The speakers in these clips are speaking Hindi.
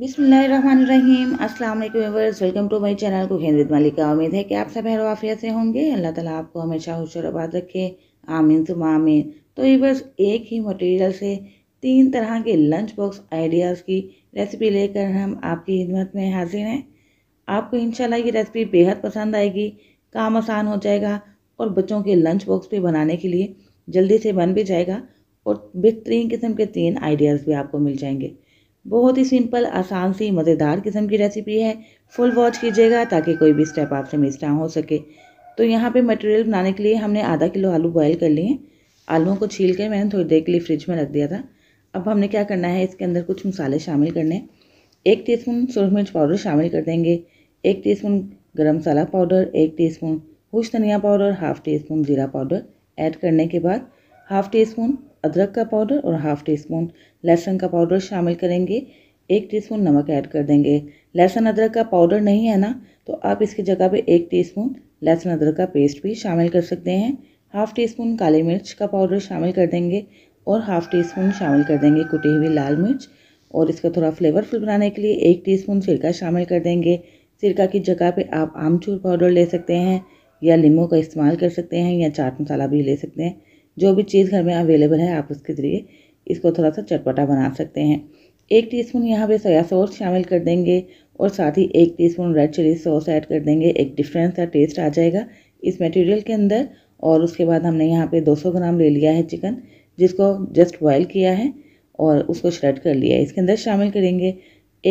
बिसमीम अस्सलाम वालेकुम viewers welcome to my channel को विद मालिका उम्मीद है कि आप सब हैर वाफिया से होंगे अल्लाह ताला आपको हमेशा खुशर आबाद रखे आमीन तुम आमीन तो व्यूवर्स एक ही मटेरियल से तीन तरह के लंच बॉक्स आइडियाज़ की रेसिपी लेकर हम आपकी खिदमत में हाजिर हैं आपको इन ये रेसिपी बेहद पसंद आएगी काम आसान हो जाएगा और बच्चों के लंच बॉक्स भी बनाने के लिए जल्दी से बन भी जाएगा और बेहतरीन किस्म के तीन आइडियाज़ भी आपको मिल जाएंगे बहुत ही सिंपल आसान सी मज़ेदार किस्म की रेसिपी है फुल वॉच कीजिएगा ताकि कोई भी स्टेप आपसे मिस ना हो सके तो यहाँ पे मटेरियल बनाने के लिए हमने आधा किलो आलू बॉयल कर लिए आलूओं को छील के मैंने थोड़ी देर के लिए फ्रिज में रख दिया था अब हमने क्या करना है इसके अंदर कुछ मसाले शामिल करने एक एक स्पून सूरज मिर्च पाउडर शामिल कर देंगे एक स्पून गर्म मसाला पाउडर एक स्पून हुश धनिया पाउडर हाफ़ टी स्पून ज़ीरा पाउडर ऐड करने के बाद हाफ़ टी स्पून अदरक का पाउडर और हाफ़ टी स्पून लहसुन का पाउडर शामिल करेंगे एक टीस्पून नमक ऐड कर देंगे लहसुन अदरक का पाउडर नहीं है ना तो आप इसकी जगह पे एक टीस्पून लहसुन अदरक का पेस्ट भी शामिल कर सकते हैं हाफ़ टी स्पून काली मिर्च का पाउडर शामिल कर देंगे और हाफ़ टी स्पून शामिल कर देंगे कुटी हुई लाल मिर्च और इसका थोड़ा फ्लेवरफुल बनाने के लिए एक स्पून सिरका शामिल कर देंगे सिरका की जगह पर आप आमचूर पाउडर ले सकते हैं या लीमू का इस्तेमाल कर सकते हैं या चाट मसाला भी ले सकते हैं जो भी चीज़ घर में अवेलेबल है आप उसके ज़रिए इसको थोड़ा सा चटपटा बना सकते हैं एक टीस्पून यहाँ पे सोया सॉस शामिल कर देंगे और साथ ही एक teaspoon red chilli sauce add कर देंगे एक डिफरेंट सा टेस्ट आ जाएगा इस मटेरियल के अंदर और उसके बाद हमने यहाँ पे 200 ग्राम ले लिया है चिकन जिसको जस्ट बॉयल किया है और उसको श्रेड कर लिया है इसके अंदर शामिल करेंगे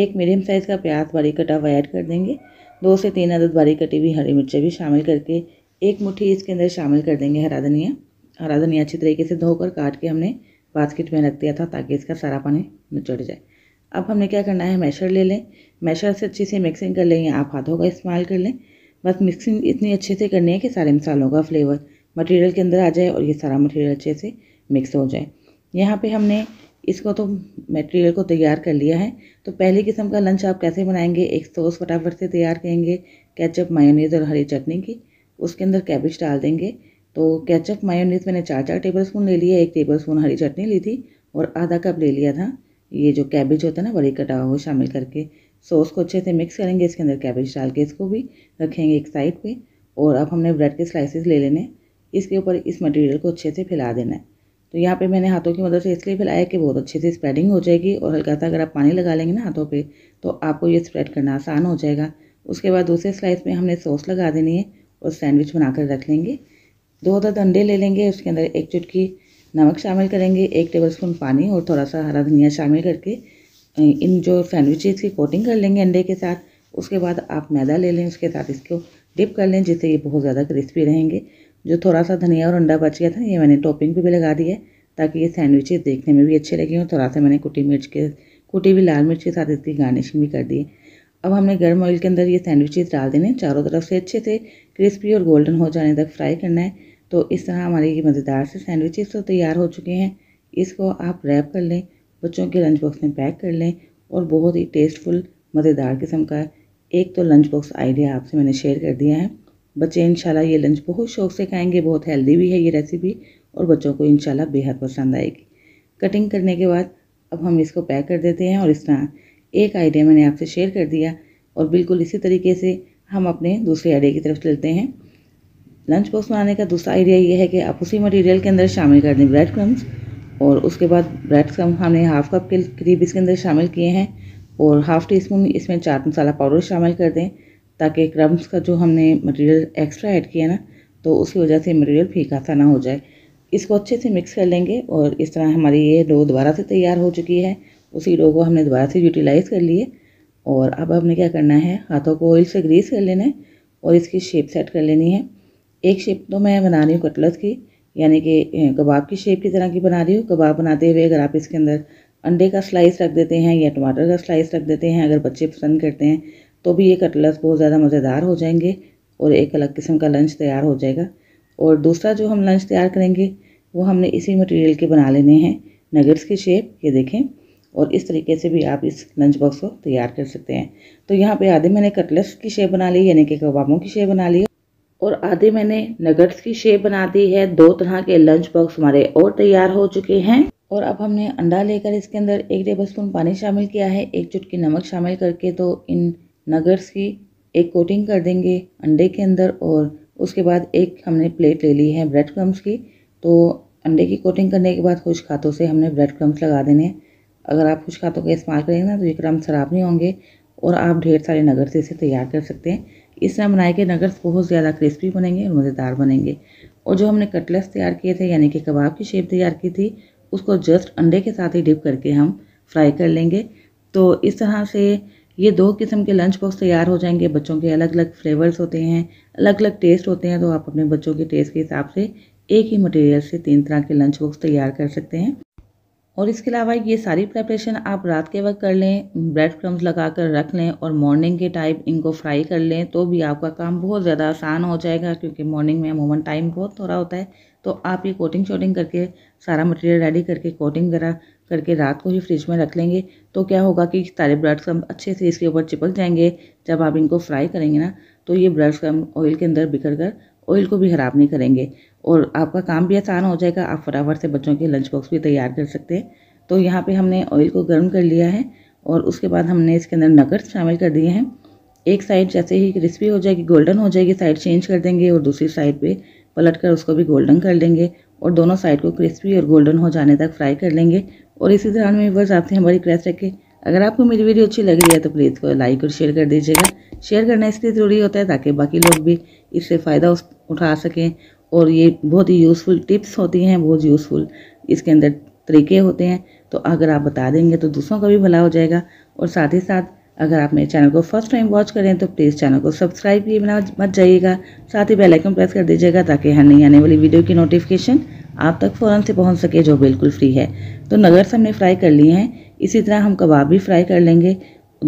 एक मीडियम साइज़ का प्याज बारीक कटा हुआ ऐड कर देंगे दो से तीन अदद बारीक कटी हुई हरी मिर्चें भी शामिल करके एक मुट्ठी इसके अंदर शामिल कर देंगे हरा धनिया हरा धनिया अच्छी तरीके से धोकर काट के हमने बास्केट में रख दिया था ताकि इसका सारा पानी निचड़ जाए अब हमने क्या करना है मैशर ले लें मैशर से अच्छे से मिक्सिंग कर लें आप हाथों का इस्तेमाल कर लें बस मिक्सिंग इतनी अच्छे से करनी है कि सारे मसालों का फ्लेवर मटेरियल के अंदर आ जाए और ये सारा मटेरियल अच्छे से मिक्स हो जाए यहाँ पे हमने इसको तो मटेरियल को तैयार कर लिया है तो पहली किस्म का लंच आप कैसे बनाएंगे एक सॉस फटाफट से तैयार करेंगे केचप मायोनीज और हरी चटनी की उसके अंदर कैबिज डाल देंगे तो केचप मायोनीस मैंने चार चार टेबल स्पून ले लिया एक टेबल स्पून हरी चटनी ली थी और आधा कप ले लिया था ये जो कैबेज होता है ना बड़ी कटा हुआ वो शामिल करके सॉस को अच्छे से मिक्स करेंगे इसके अंदर कैबेज डाल के इसको भी रखेंगे एक साइड पे और अब हमने ब्रेड के स्लाइसेस ले लेने इसके ऊपर इस मटेरियल को अच्छे से फैला देना है तो यहाँ पे मैंने हाथों की मदद से इसलिए फैलाया कि बहुत अच्छे से स्प्रेडिंग हो जाएगी और हल्का सा अगर आप पानी लगा लेंगे ना हाथों पर तो आपको ये स्प्रेड करना आसान हो जाएगा उसके बाद दूसरे स्लाइस में हमने सॉस लगा देनी है और सैंडविच बना रख लेंगे दो दर्द अंडे ले लेंगे उसके अंदर एक चुटकी नमक शामिल करेंगे एक टेबलस्पून पानी और थोड़ा सा हरा धनिया शामिल करके इन जो सैंडविचेज की कोटिंग कर लेंगे अंडे के साथ उसके बाद आप मैदा ले लें उसके साथ इसको डिप कर लें जिससे ये बहुत ज़्यादा क्रिस्पी रहेंगे जो थोड़ा सा धनिया और अंडा बच गया था ये मैंने टॉपिंग पर भी लगा दिया है ताकि ये सैंडविचेज देखने में भी अच्छे लगे और थोड़ा सा मैंने कुटी मिर्च के कुटी हुई लाल मिर्च के साथ इसकी गार्निशिंग भी कर दी है अब हमने गर्म ऑयल के अंदर ये सैंडविचेज डाल देने चारों तरफ से अच्छे से क्रिस्पी और गोल्डन हो जाने तक फ्राई करना है तो इस तरह हमारे ये मज़ेदार से सैंडविचेस तो तैयार हो चुके हैं इसको आप रैप कर लें बच्चों के लंच बॉक्स में पैक कर लें और बहुत ही टेस्टफुल मज़ेदार किस्म का एक तो लंच बॉक्स आइडिया आपसे मैंने शेयर कर दिया है बच्चे इंशाल्लाह ये लंच बहुत शौक से खाएंगे बहुत हेल्दी भी है ये रेसिपी और बच्चों को इंशाल्लाह बेहद पसंद आएगी कटिंग करने के बाद अब हम इसको पैक कर देते हैं और इस तरह एक आइडिया मैंने आपसे शेयर कर दिया और बिल्कुल इसी तरीके से हम अपने दूसरे आइडिया की तरफ चलते हैं लंच बॉक्स बनाने का दूसरा आइडिया ये है कि आप उसी मटेरियल के अंदर शामिल कर दें ब्रेड क्रम्स और उसके बाद ब्रेड क्रम हमने हाफ़ कप के करीब इसके अंदर शामिल किए हैं और हाफ़ टी स्पून इसमें चाट मसाला पाउडर शामिल कर दें ताकि क्रम्स का जो हमने मटेरियल एक्स्ट्रा ऐड किया ना तो उसकी वजह से मटेरियल फीका सा ना हो जाए इसको अच्छे से मिक्स कर लेंगे और इस तरह हमारी ये डो दोबारा से तैयार हो चुकी है उसी डो को हमने दोबारा से यूटिलाइज़ कर लिए और अब हमने क्या करना है हाथों को ऑयल से ग्रीस कर लेना है और इसकी शेप सेट कर लेनी है एक शेप तो मैं बना रही हूँ कटलत की यानी कि कबाब की शेप की तरह की बना रही हूँ कबाब बनाते हुए अगर आप इसके अंदर अंडे का स्लाइस रख देते हैं या टमाटर का स्लाइस रख देते हैं अगर बच्चे पसंद करते हैं तो भी ये कटलस बहुत ज़्यादा मज़ेदार हो जाएंगे और एक अलग किस्म का लंच तैयार हो जाएगा और दूसरा जो हम लंच तैयार करेंगे वो हमने इसी मटेरियल के बना लेने हैं नगेट्स की शेप ये देखें और इस तरीके से भी आप इस लंच बॉक्स को तैयार कर सकते हैं तो यहाँ पे आधे मैंने कटलस की शेप बना ली यानी कि कबाबों की शेप बना ली और आधे मैंने नगट्स की शेप बना दी है दो तरह के लंच बॉक्स हमारे और तैयार हो चुके हैं और अब हमने अंडा लेकर इसके अंदर एक टेबल स्पून पानी शामिल किया है एक चुटकी नमक शामिल करके तो इन नगट्स की एक कोटिंग कर देंगे अंडे के अंदर और उसके बाद एक हमने प्लेट ले ली है ब्रेड क्रम्स की तो अंडे की कोटिंग करने के बाद खुश खातों से हमने ब्रेड क्रम्स लगा देने अगर आप खुश खातों का इस्तेमाल करेंगे ना तो ये क्रम्स खराब नहीं होंगे और आप ढेर सारे से इसे तैयार कर सकते हैं इस तरह बनाए के नगर्स बहुत ज़्यादा क्रिस्पी बनेंगे और मज़ेदार बनेंगे और जो हमने कटलेट्स तैयार किए थे यानी कि कबाब की शेप तैयार की थी उसको जस्ट अंडे के साथ ही डिप करके हम फ्राई कर लेंगे तो इस तरह से ये दो किस्म के लंच बॉक्स तैयार हो जाएंगे बच्चों के अलग अलग फ्लेवर्स होते हैं अलग अलग टेस्ट होते हैं तो आप अपने बच्चों के टेस्ट के हिसाब से एक ही मटेरियल से तीन तरह के लंच बॉक्स तैयार कर सकते हैं और इसके अलावा ये सारी प्रेपरेशन आप रात के वक्त कर लें ब्रेड क्रम्स लगा कर रख लें और मॉर्निंग के टाइम इनको फ्राई कर लें तो भी आपका काम बहुत ज़्यादा आसान हो जाएगा क्योंकि मॉर्निंग में अमूमन टाइम बहुत थोड़ा होता है तो आप ये कोटिंग शोटिंग करके सारा मटेरियल रेडी करके कोटिंग ज़रा करके रात को ही फ्रिज में रख लेंगे तो क्या होगा कि सारे ब्रेड क्रम अच्छे से इसके ऊपर चिपक जाएंगे जब आप इनको फ्राई करेंगे ना तो ये ब्रेड क्रम ऑयल के अंदर बिखर कर ऑयल को भी ख़राब नहीं करेंगे और आपका काम भी आसान हो जाएगा आप फटाफट से बच्चों के लंच बॉक्स भी तैयार कर सकते हैं तो यहाँ पर हमने ऑयल को गर्म कर लिया है और उसके बाद हमने इसके अंदर नगट्स शामिल कर दिए हैं एक साइड जैसे ही क्रिस्पी हो जाएगी गोल्डन हो जाएगी साइड चेंज कर देंगे और दूसरी साइड पे पलट कर उसको भी गोल्डन कर लेंगे और दोनों साइड को क्रिस्पी और गोल्डन हो जाने तक फ्राई कर लेंगे और इसी दौरान मेरी बस आपसे हमारी क्रैश रखें अगर आपको मेरी वीडियो अच्छी लग रही है तो प्लीज़ को लाइक और शेयर कर दीजिएगा शेयर करना इसलिए ज़रूरी होता है ताकि बाकी लोग भी इससे फ़ायदा उठा सकें और ये बहुत ही यूज़फुल टिप्स होती हैं बहुत यूज़फुल इसके अंदर तरीके होते हैं तो अगर आप बता देंगे तो दूसरों का भी भला हो जाएगा और साथ ही साथ अगर आप मेरे चैनल को फर्स्ट टाइम वॉच करें तो प्लीज़ चैनल को सब्सक्राइब किए बिना मत जाइएगा साथ ही बेल आइकन प्रेस कर दीजिएगा ताकि हर नई आने वाली वीडियो की नोटिफिकेशन आप तक फ़ौरन से पहुंच सके जो बिल्कुल फ्री है तो नगर से हमने फ्राई कर लिए हैं इसी तरह हम कबाब भी फ्राई कर लेंगे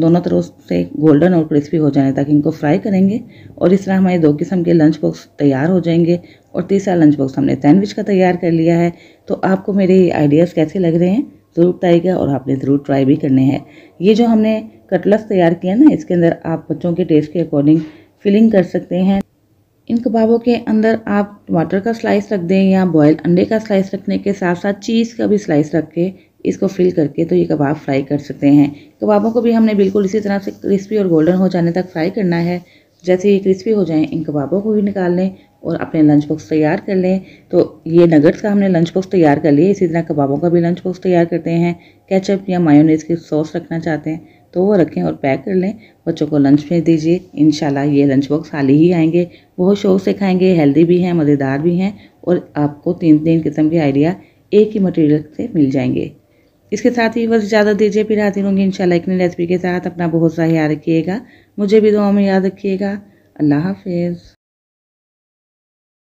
दोनों तरफ से गोल्डन और क्रिस्पी हो जाने तक इनको फ्राई करेंगे और इस तरह हमारे दो किस्म के लंच बॉक्स तैयार हो जाएंगे और तीसरा लंच बॉक्स हमने सैंडविच का तैयार कर लिया है तो आपको मेरे आइडियाज़ कैसे लग रहे हैं ज़रूर बताइएगा और आपने ज़रूर ट्राई भी करने हैं ये जो हमने कटलस तैयार किया ना इसके अंदर आप बच्चों के टेस्ट के अकॉर्डिंग फिलिंग कर सकते हैं इन कबाबों के अंदर आप वाटर का स्लाइस रख दें या बॉयल अंडे का स्लाइस रखने के साथ साथ चीज़ का भी स्लाइस रख के इसको फिल करके तो ये कबाब फ्राई कर सकते हैं कबाबों को भी हमने बिल्कुल इसी तरह से क्रिस्पी और गोल्डन हो जाने तक फ्राई करना है जैसे ये क्रिस्पी हो जाएं इन कबाबों को भी निकाल लें और अपने लंच बॉक्स तैयार कर लें तो ये नगट्स का हमने लंच बॉक्स तैयार कर लिए इसी तरह कबाबों का भी लंच बॉक्स तैयार करते हैं कैचअप या मायोनीज की सॉस रखना चाहते हैं तो वो रखें और पैक कर लें बच्चों को लंच में दीजिए इन ये लंच बॉक्स हाल ही आएंगे बहुत शौक से खाएंगे हेल्दी भी हैं मज़ेदार भी हैं और आपको तीन तीन किस्म के आइडिया एक ही मटेरियल से मिल जाएंगे इसके साथ ही बस इजाज़त दीजिए फिर हाजिर होंगे इन एक नई रेसिपी के साथ अपना बहुत सा याद रखिएगा मुझे भी दुआ में याद रखिएगा अल्लाह हाफिज़